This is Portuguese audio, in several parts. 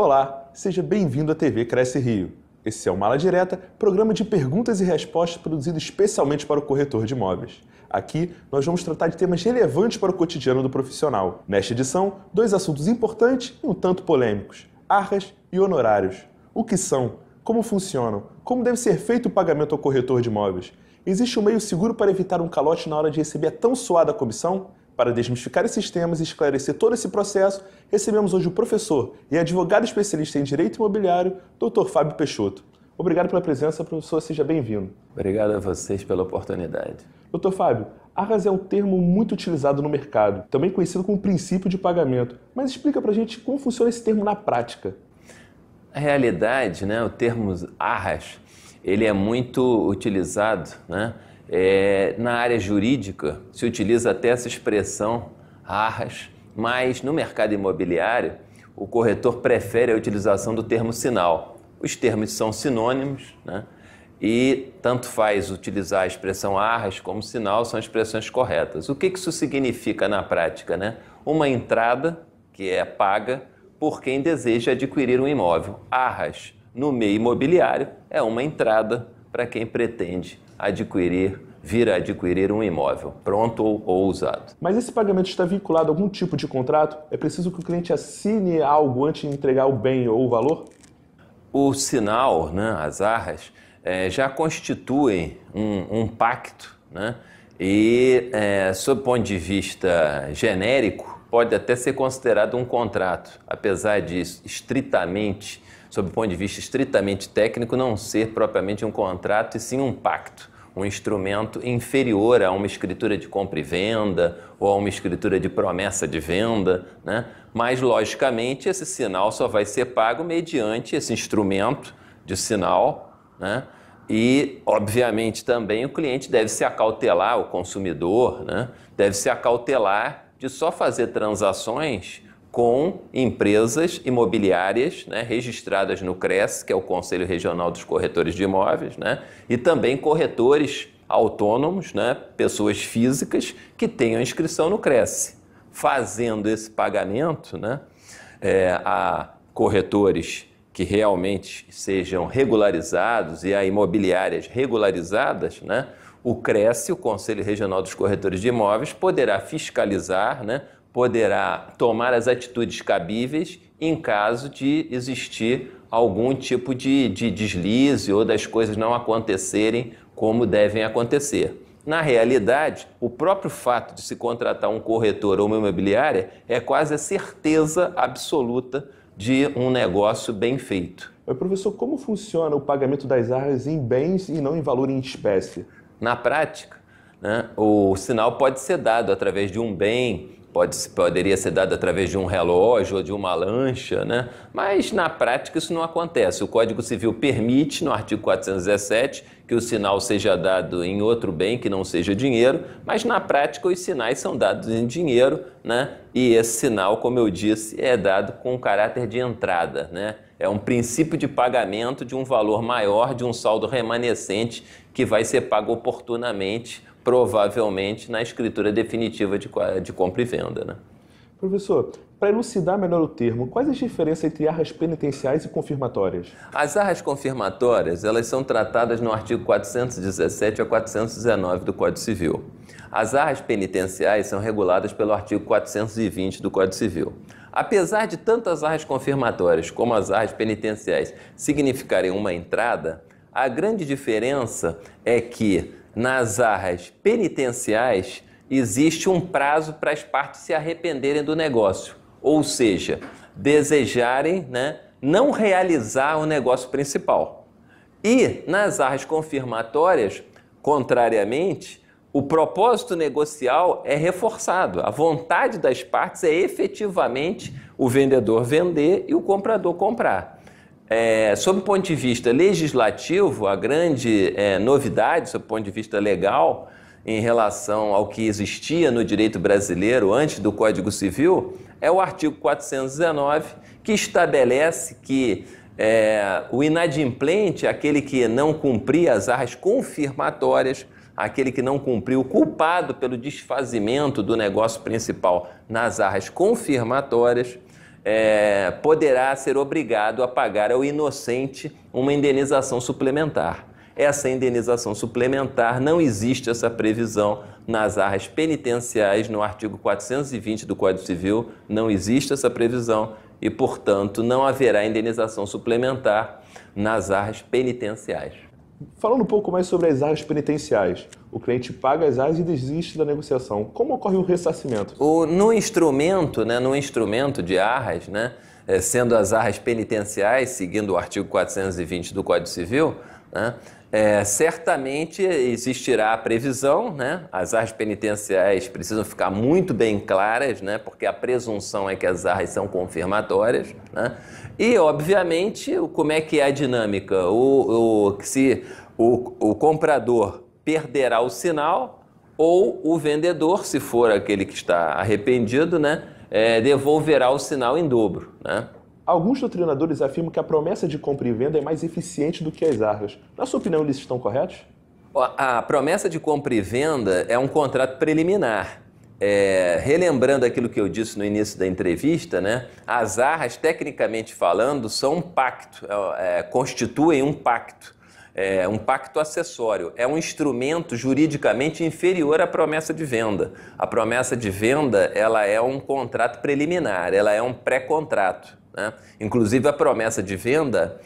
Olá, seja bem-vindo à TV Cresce Rio. Esse é o Mala Direta, programa de perguntas e respostas produzido especialmente para o corretor de imóveis. Aqui nós vamos tratar de temas relevantes para o cotidiano do profissional. Nesta edição, dois assuntos importantes e um tanto polêmicos: arras e honorários. O que são? Como funcionam? Como deve ser feito o pagamento ao corretor de imóveis? Existe um meio seguro para evitar um calote na hora de receber a tão suada comissão? Para desmistificar esses temas e esclarecer todo esse processo, recebemos hoje o professor e advogado especialista em direito imobiliário, Dr. Fábio Peixoto. Obrigado pela presença, professor, seja bem-vindo. Obrigado a vocês pela oportunidade. Doutor Fábio, Arras é um termo muito utilizado no mercado, também conhecido como princípio de pagamento. Mas explica pra gente como funciona esse termo na prática. Na realidade, né, o termo Arras, ele é muito utilizado, né? É, na área jurídica, se utiliza até essa expressão arras, mas no mercado imobiliário, o corretor prefere a utilização do termo sinal. Os termos são sinônimos, né? e tanto faz utilizar a expressão arras como sinal são expressões corretas. O que isso significa na prática? Né? Uma entrada que é paga por quem deseja adquirir um imóvel. Arras, no meio imobiliário, é uma entrada para quem pretende adquirir, vir a adquirir um imóvel, pronto ou usado. Mas esse pagamento está vinculado a algum tipo de contrato? É preciso que o cliente assine algo antes de entregar o bem ou o valor? O sinal, né, as arras, é, já constituem um, um pacto, né? E, é, sob o ponto de vista genérico, pode até ser considerado um contrato, apesar de estritamente sob o ponto de vista estritamente técnico, não ser propriamente um contrato e sim um pacto um instrumento inferior a uma escritura de compra e venda ou a uma escritura de promessa de venda, né? mas logicamente esse sinal só vai ser pago mediante esse instrumento de sinal, né? e obviamente também o cliente deve se acautelar, o consumidor né? deve se acautelar de só fazer transações com empresas imobiliárias né, registradas no CRES, que é o Conselho Regional dos Corretores de Imóveis, né, e também corretores autônomos, né, pessoas físicas que tenham inscrição no CRES. Fazendo esse pagamento né, é, a corretores que realmente sejam regularizados e a imobiliárias regularizadas, né, o CRES, o Conselho Regional dos Corretores de Imóveis, poderá fiscalizar né, poderá tomar as atitudes cabíveis em caso de existir algum tipo de, de deslize ou das coisas não acontecerem como devem acontecer. Na realidade, o próprio fato de se contratar um corretor ou uma imobiliária é quase a certeza absoluta de um negócio bem feito. Professor, como funciona o pagamento das áreas em bens e não em valor em espécie? Na prática, né, o sinal pode ser dado através de um bem, Pode, poderia ser dado através de um relógio ou de uma lancha, né? mas na prática isso não acontece. O Código Civil permite, no artigo 417, que o sinal seja dado em outro bem que não seja dinheiro, mas na prática os sinais são dados em dinheiro, né? e esse sinal, como eu disse, é dado com caráter de entrada. Né? É um princípio de pagamento de um valor maior de um saldo remanescente que vai ser pago oportunamente provavelmente na escritura definitiva de, de compra e venda. Né? Professor, para elucidar melhor o termo, quais as diferenças entre arras penitenciais e confirmatórias? As arras confirmatórias, elas são tratadas no artigo 417 a 419 do Código Civil. As arras penitenciais são reguladas pelo artigo 420 do Código Civil. Apesar de tantas arras confirmatórias como as arras penitenciais significarem uma entrada, a grande diferença é que nas arras penitenciais existe um prazo para as partes se arrependerem do negócio, ou seja, desejarem né, não realizar o negócio principal. E nas arras confirmatórias, contrariamente, o propósito negocial é reforçado. A vontade das partes é efetivamente o vendedor vender e o comprador comprar. É, sob o ponto de vista legislativo, a grande é, novidade, sob o ponto de vista legal, em relação ao que existia no direito brasileiro antes do Código Civil, é o artigo 419, que estabelece que é, o inadimplente, aquele que não cumpria as arras confirmatórias, aquele que não cumpriu, culpado pelo desfazimento do negócio principal nas arras confirmatórias, é, poderá ser obrigado a pagar ao inocente uma indenização suplementar. Essa indenização suplementar não existe essa previsão nas áreas penitenciais, no artigo 420 do Código Civil, não existe essa previsão e, portanto, não haverá indenização suplementar nas áreas penitenciais. Falando um pouco mais sobre as áreas penitenciais, o cliente paga as as e desiste da negociação. Como ocorre o ressarcimento? O, no instrumento, né, no instrumento de arras, né, é, sendo as arras penitenciais, seguindo o artigo 420 do Código Civil, né, é, certamente existirá a previsão, né? as arras penitenciais precisam ficar muito bem claras, né? porque a presunção é que as arras são confirmatórias. Né? E, obviamente, como é que é a dinâmica? O, o, se o, o comprador perderá o sinal ou o vendedor, se for aquele que está arrependido, né, é, devolverá o sinal em dobro. Né? Alguns doutrinadores afirmam que a promessa de compra e venda é mais eficiente do que as arras. Na sua opinião, eles estão corretos? A promessa de compra e venda é um contrato preliminar. É, relembrando aquilo que eu disse no início da entrevista, né, as arras, tecnicamente falando, são um pacto, é, constituem um pacto é, um pacto acessório, é um instrumento juridicamente inferior à promessa de venda. A promessa de venda ela é um contrato preliminar, ela é um pré-contrato. Né? Inclusive, a promessa de venda,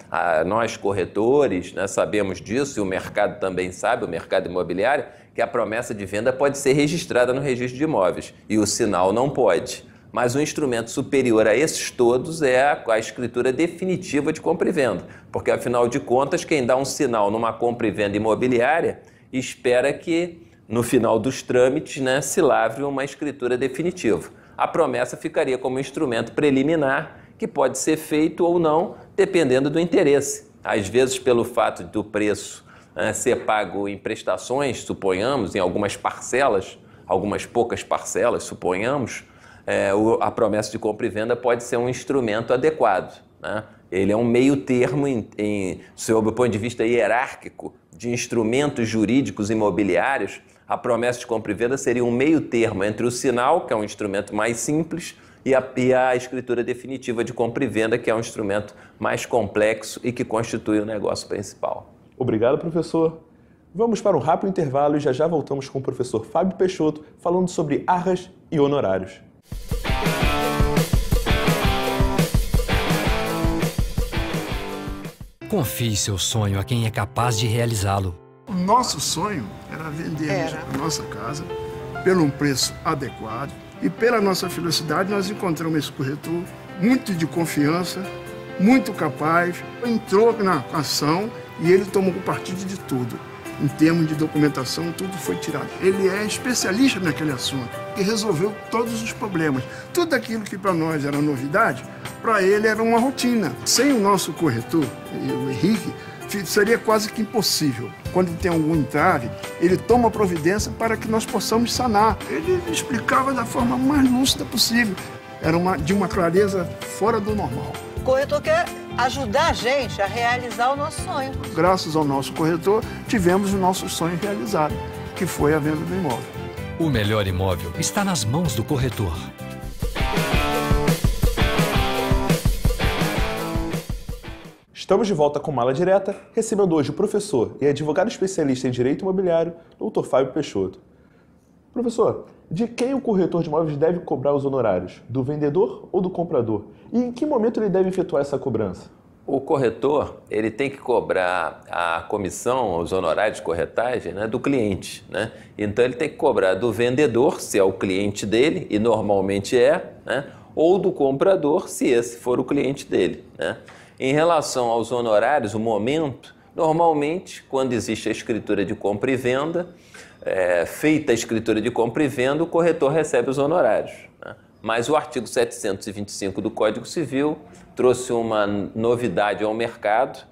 nós corretores né, sabemos disso, e o mercado também sabe, o mercado imobiliário, que a promessa de venda pode ser registrada no registro de imóveis e o sinal não pode mas o um instrumento superior a esses todos é a, a, escritura definitiva de compra e venda, porque afinal de contas, quem dá um sinal numa compra e venda imobiliária espera que no final dos trâmites né, se lave uma escritura definitiva. A promessa ficaria como instrumento preliminar que pode ser feito ou não, dependendo do interesse. Às vezes, pelo fato do preço né, ser pago em prestações, suponhamos, em algumas parcelas, algumas poucas parcelas, suponhamos, é, o, a promessa de compra e venda pode ser um instrumento adequado. Né? Ele é um meio termo, em, em, sob o ponto de vista hierárquico, de instrumentos jurídicos imobiliários, a promessa de compra e venda seria um meio termo entre o sinal, que é um instrumento mais simples, e a, e a escritura definitiva de compra e venda, que é um instrumento mais complexo e que constitui o negócio principal. Obrigado, professor. Vamos para um rápido intervalo e já já voltamos com o professor Fábio Peixoto falando sobre arras e honorários. Confie seu sonho a quem é capaz de realizá-lo. O nosso sonho era vender era. a nossa casa pelo um preço adequado e pela nossa felicidade nós encontramos esse corretor muito de confiança, muito capaz, entrou na ação e ele tomou partido de tudo em termos de documentação, tudo foi tirado. Ele é especialista naquele assunto e resolveu todos os problemas. Tudo aquilo que para nós era novidade, para ele era uma rotina. Sem o nosso corretor, o Henrique, seria quase que impossível. Quando tem algum entrave, ele toma providência para que nós possamos sanar. Ele explicava da forma mais lúcida possível. Era uma, de uma clareza fora do normal. O corretor quer ajudar a gente a realizar o nosso sonho. Graças ao nosso corretor, tivemos o nosso sonho realizado, que foi a venda do imóvel. O melhor imóvel está nas mãos do corretor. Estamos de volta com Mala Direta, recebendo hoje o professor e advogado especialista em Direito Imobiliário, doutor Fábio Peixoto. Professor, de quem o corretor de imóveis deve cobrar os honorários? Do vendedor ou do comprador? E em que momento ele deve efetuar essa cobrança? O corretor ele tem que cobrar a comissão, os honorários de corretagem, né, do cliente. Né? Então ele tem que cobrar do vendedor, se é o cliente dele, e normalmente é, né? ou do comprador, se esse for o cliente dele. Né? Em relação aos honorários, o momento, normalmente, quando existe a escritura de compra e venda, é, feita a escritura de compra e venda, o corretor recebe os honorários. Né? Mas o artigo 725 do Código Civil trouxe uma novidade ao mercado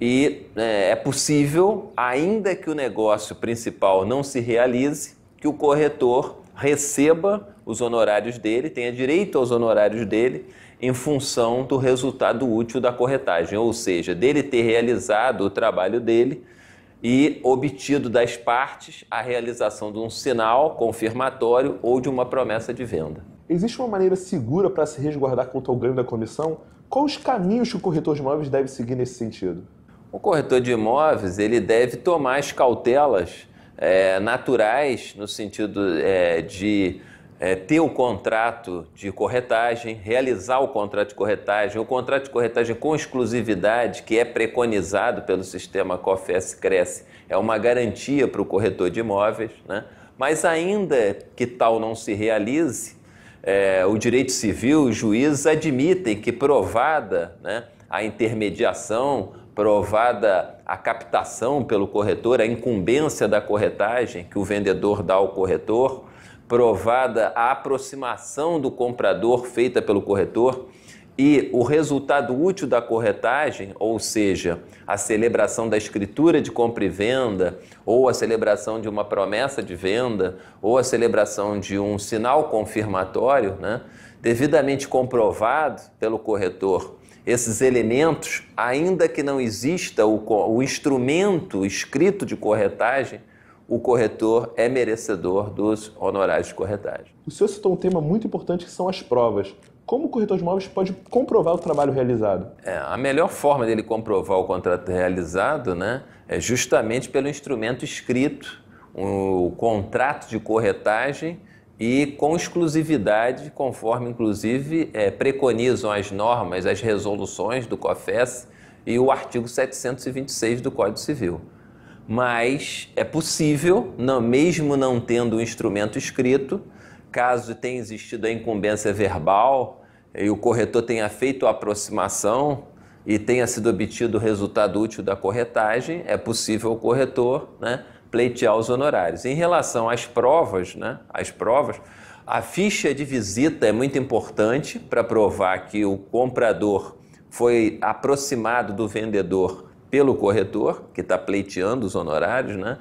e é, é possível, ainda que o negócio principal não se realize, que o corretor receba os honorários dele, tenha direito aos honorários dele em função do resultado útil da corretagem, ou seja, dele ter realizado o trabalho dele e obtido das partes a realização de um sinal confirmatório ou de uma promessa de venda. Existe uma maneira segura para se resguardar contra o ganho da comissão? Quais os caminhos que o corretor de imóveis deve seguir nesse sentido? O corretor de imóveis ele deve tomar as cautelas é, naturais no sentido é, de é, ter o contrato de corretagem, realizar o contrato de corretagem, o contrato de corretagem com exclusividade, que é preconizado pelo sistema COFES Cresce, é uma garantia para o corretor de imóveis, né? mas ainda que tal não se realize, é, o direito civil, os juízes admitem que provada né, a intermediação, provada a captação pelo corretor, a incumbência da corretagem que o vendedor dá ao corretor, provada a aproximação do comprador feita pelo corretor e o resultado útil da corretagem, ou seja, a celebração da escritura de compra e venda, ou a celebração de uma promessa de venda, ou a celebração de um sinal confirmatório, né? devidamente comprovado pelo corretor, esses elementos, ainda que não exista o, o instrumento escrito de corretagem, o corretor é merecedor dos honorários de corretagem. O senhor citou um tema muito importante que são as provas. Como o corretor de imóveis pode comprovar o trabalho realizado? É, a melhor forma dele comprovar o contrato realizado né, é justamente pelo instrumento escrito, o contrato de corretagem e com exclusividade, conforme inclusive é, preconizam as normas, as resoluções do COFES e o artigo 726 do Código Civil mas é possível, não, mesmo não tendo um instrumento escrito, caso tenha existido a incumbência verbal e o corretor tenha feito a aproximação e tenha sido obtido o resultado útil da corretagem, é possível o corretor né, pleitear os honorários. Em relação às provas, né, às provas, a ficha de visita é muito importante para provar que o comprador foi aproximado do vendedor pelo corretor, que está pleiteando os honorários, né?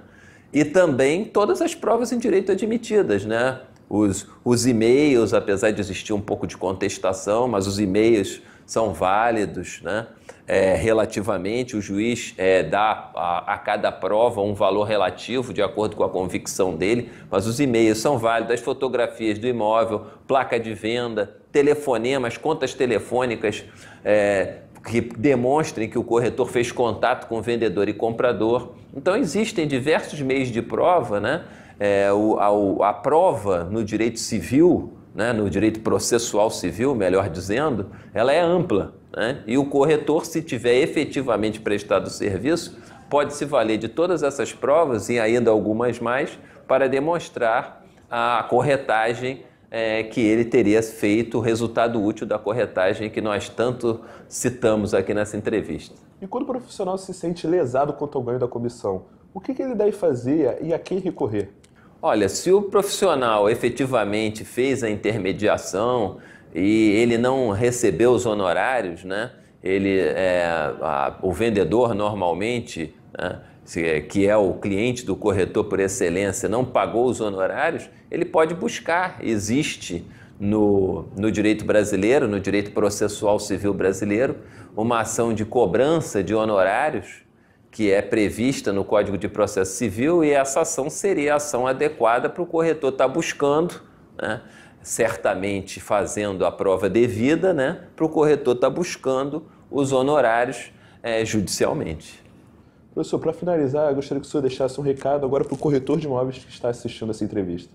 e também todas as provas em direito admitidas, né? Os, os e-mails, apesar de existir um pouco de contestação, mas os e-mails são válidos, né? É, relativamente, o juiz é, dá a, a, cada prova um valor relativo de acordo com a convicção dele, mas os e-mails são válidos, as fotografias do imóvel, placa de venda, telefonemas, contas telefônicas, é, que demonstrem que o corretor fez contato com vendedor e comprador. Então, existem diversos meios de prova, né? É, o, a, a, prova no direito civil, né? no direito processual civil, melhor dizendo, ela é ampla. Né? E o corretor, se tiver efetivamente prestado o serviço, pode se valer de todas essas provas e ainda algumas mais para demonstrar a corretagem é, que ele teria feito o resultado útil da corretagem que nós tanto citamos aqui nessa entrevista. E quando o profissional se sente lesado quanto ao ganho da comissão, o que, que ele deve fazer e a quem recorrer? Olha, se o profissional efetivamente fez a intermediação e ele não recebeu os honorários, né? Ele, é, a, o vendedor normalmente né? É, que é o cliente do corretor por excelência, não pagou os honorários, ele pode buscar. Existe no, no direito brasileiro, no direito processual civil brasileiro, uma ação de cobrança de honorários que é prevista no Código de Processo Civil e essa ação seria a ação adequada para o corretor estar tá buscando, né? certamente fazendo a prova devida, né? para o corretor estar tá buscando os honorários é, judicialmente. Professor, para finalizar, gostaria que o senhor deixasse um recado agora para o corretor de imóveis que está assistindo essa entrevista.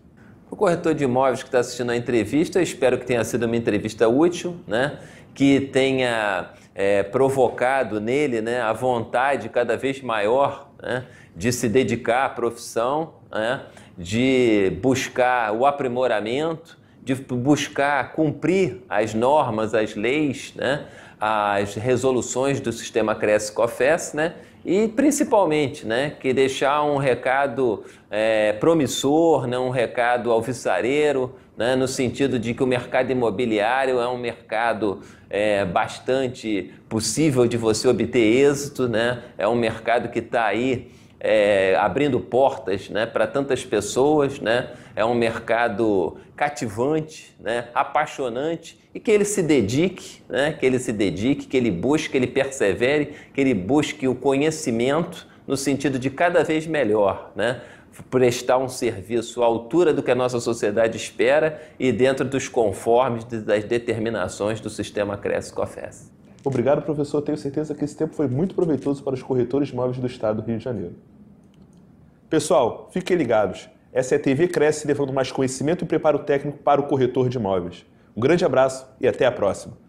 O corretor de imóveis que está assistindo a entrevista, espero que tenha sido uma entrevista útil, né? que tenha é, provocado nele né, a vontade cada vez maior né, de se dedicar à profissão, né, de buscar o aprimoramento, de buscar cumprir as normas, as leis, né, as resoluções do sistema Cresce-COFES, né, e principalmente, né, que deixar um recado é, promissor, né, um recado alvissareiro, né, no sentido de que o mercado imobiliário é um mercado é, bastante possível de você obter êxito, né, é um mercado que está aí é, abrindo portas né, para tantas pessoas. Né? É um mercado cativante, né, apaixonante e que ele se dedique, né, que ele se dedique, que ele busque, que ele persevere, que ele busque o conhecimento no sentido de cada vez melhor, né? prestar um serviço à altura do que a nossa sociedade espera e dentro dos conformes das determinações do sistema Cresce Cofes. Obrigado, professor. Tenho certeza que esse tempo foi muito proveitoso para os corretores imóveis do Estado do Rio de Janeiro. Pessoal, fiquem ligados. Essa é a TV Cresce levando mais conhecimento e preparo técnico para o corretor de imóveis. Um grande abraço e até a próxima.